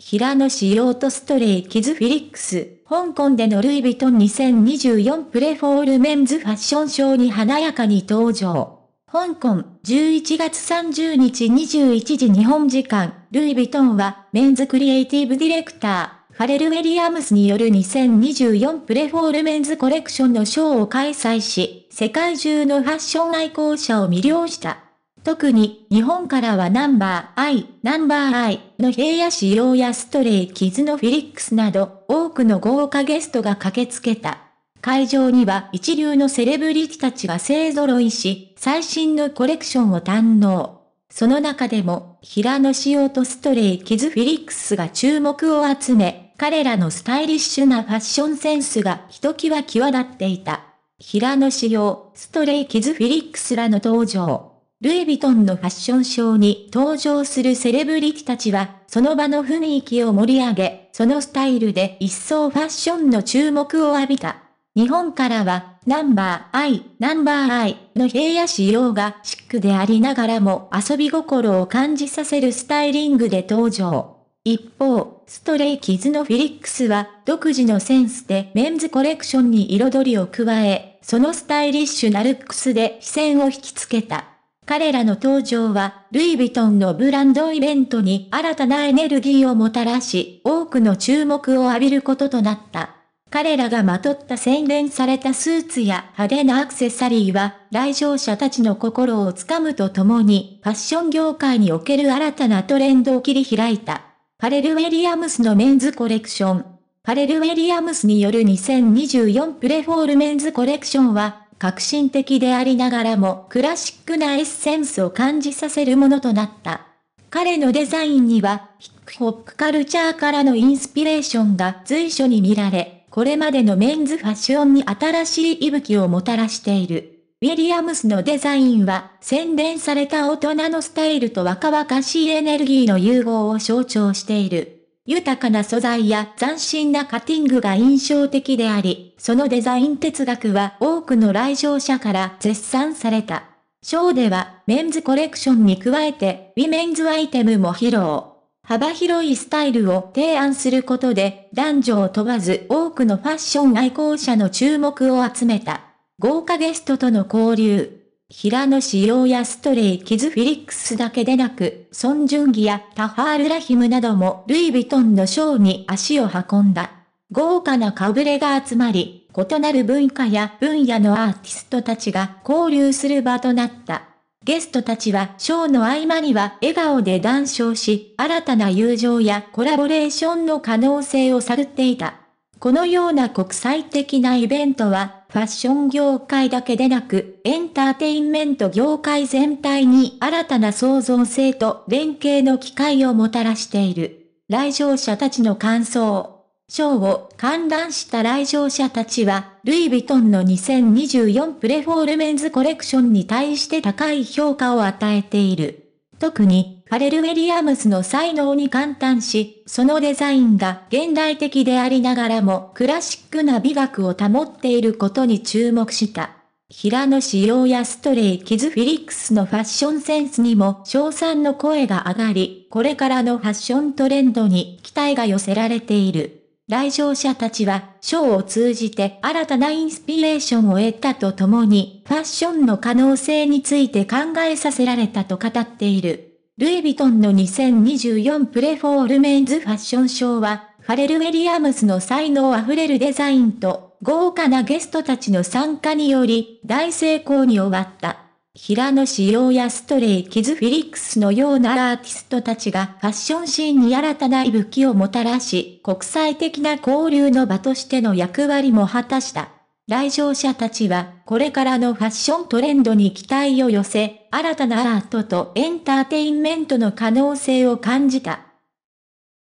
平野紫耀とストレイキズフィリックス、香港でのルイ・ヴィトン2024プレフォールメンズファッションショーに華やかに登場。香港、11月30日21時日本時間、ルイ・ヴィトンは、メンズクリエイティブディレクター、ファレル・ウェリアムスによる2024プレフォールメンズコレクションのショーを開催し、世界中のファッション愛好者を魅了した。特に日本からはナンバー I、ナンバー I の平野仕様やストレイキズのフィリックスなど多くの豪華ゲストが駆けつけた。会場には一流のセレブリティたちが勢揃いし、最新のコレクションを堪能。その中でも、平野仕様とストレイキズフィリックスが注目を集め、彼らのスタイリッシュなファッションセンスがひときわ際立っていた。平野仕様、ストレイキズフィリックスらの登場。ルイ・ヴィトンのファッションショーに登場するセレブリティたちは、その場の雰囲気を盛り上げ、そのスタイルで一層ファッションの注目を浴びた。日本からは、ナンバーアイ、ナンバーアイの平野仕様がシックでありながらも遊び心を感じさせるスタイリングで登場。一方、ストレイキズのフィリックスは、独自のセンスでメンズコレクションに彩りを加え、そのスタイリッシュなルックスで視線を引きつけた。彼らの登場は、ルイ・ヴィトンのブランドイベントに新たなエネルギーをもたらし、多くの注目を浴びることとなった。彼らがまとった洗練されたスーツや派手なアクセサリーは、来場者たちの心をつかむとともに、ファッション業界における新たなトレンドを切り開いた。パレル・ウェリアムスのメンズコレクション。パレル・ウェリアムスによる2024プレフォールメンズコレクションは、革新的でありながらもクラシックなエッセンスを感じさせるものとなった。彼のデザインには、ヒックホップカルチャーからのインスピレーションが随所に見られ、これまでのメンズファッションに新しい息吹をもたらしている。ウィリアムスのデザインは、洗練された大人のスタイルと若々しいエネルギーの融合を象徴している。豊かな素材や斬新なカティングが印象的であり、そのデザイン哲学は多くの来場者から絶賛された。ショーでは、メンズコレクションに加えて、ウィメンズアイテムも披露。幅広いスタイルを提案することで、男女を問わず多くのファッション愛好者の注目を集めた。豪華ゲストとの交流。平野紫耀やストレイキズフィリックスだけでなく、ソン・ジュンギやタハール・ラヒムなどもルイ・ヴィトンのショーに足を運んだ。豪華なかぶれが集まり、異なる文化や分野のアーティストたちが交流する場となった。ゲストたちはショーの合間には笑顔で談笑し、新たな友情やコラボレーションの可能性を探っていた。このような国際的なイベントはファッション業界だけでなく、エンターテインメント業界全体に新たな創造性と連携の機会をもたらしている。来場者たちの感想。ショーを観覧した来場者たちは、ルイ・ヴィトンの2024プレフォールメンズコレクションに対して高い評価を与えている。特に、カレル・ウィリアムスの才能に感嘆し、そのデザインが現代的でありながらもクラシックな美学を保っていることに注目した。平野紫耀やストレイキズフィリックスのファッションセンスにも称賛の声が上がり、これからのファッショントレンドに期待が寄せられている。来場者たちは、ショーを通じて新たなインスピレーションを得たとともに、ファッションの可能性について考えさせられたと語っている。ルイ・ヴィトンの2024プレフォールメンズファッションショーは、ファレル・ウェリアムスの才能あふれるデザインと、豪華なゲストたちの参加により、大成功に終わった。平野紫耀やストレイ・キズ・フィリックスのようなアーティストたちがファッションシーンに新たな息吹をもたらし、国際的な交流の場としての役割も果たした。来場者たちは、これからのファッショントレンドに期待を寄せ、新たなアートとエンターテインメントの可能性を感じた。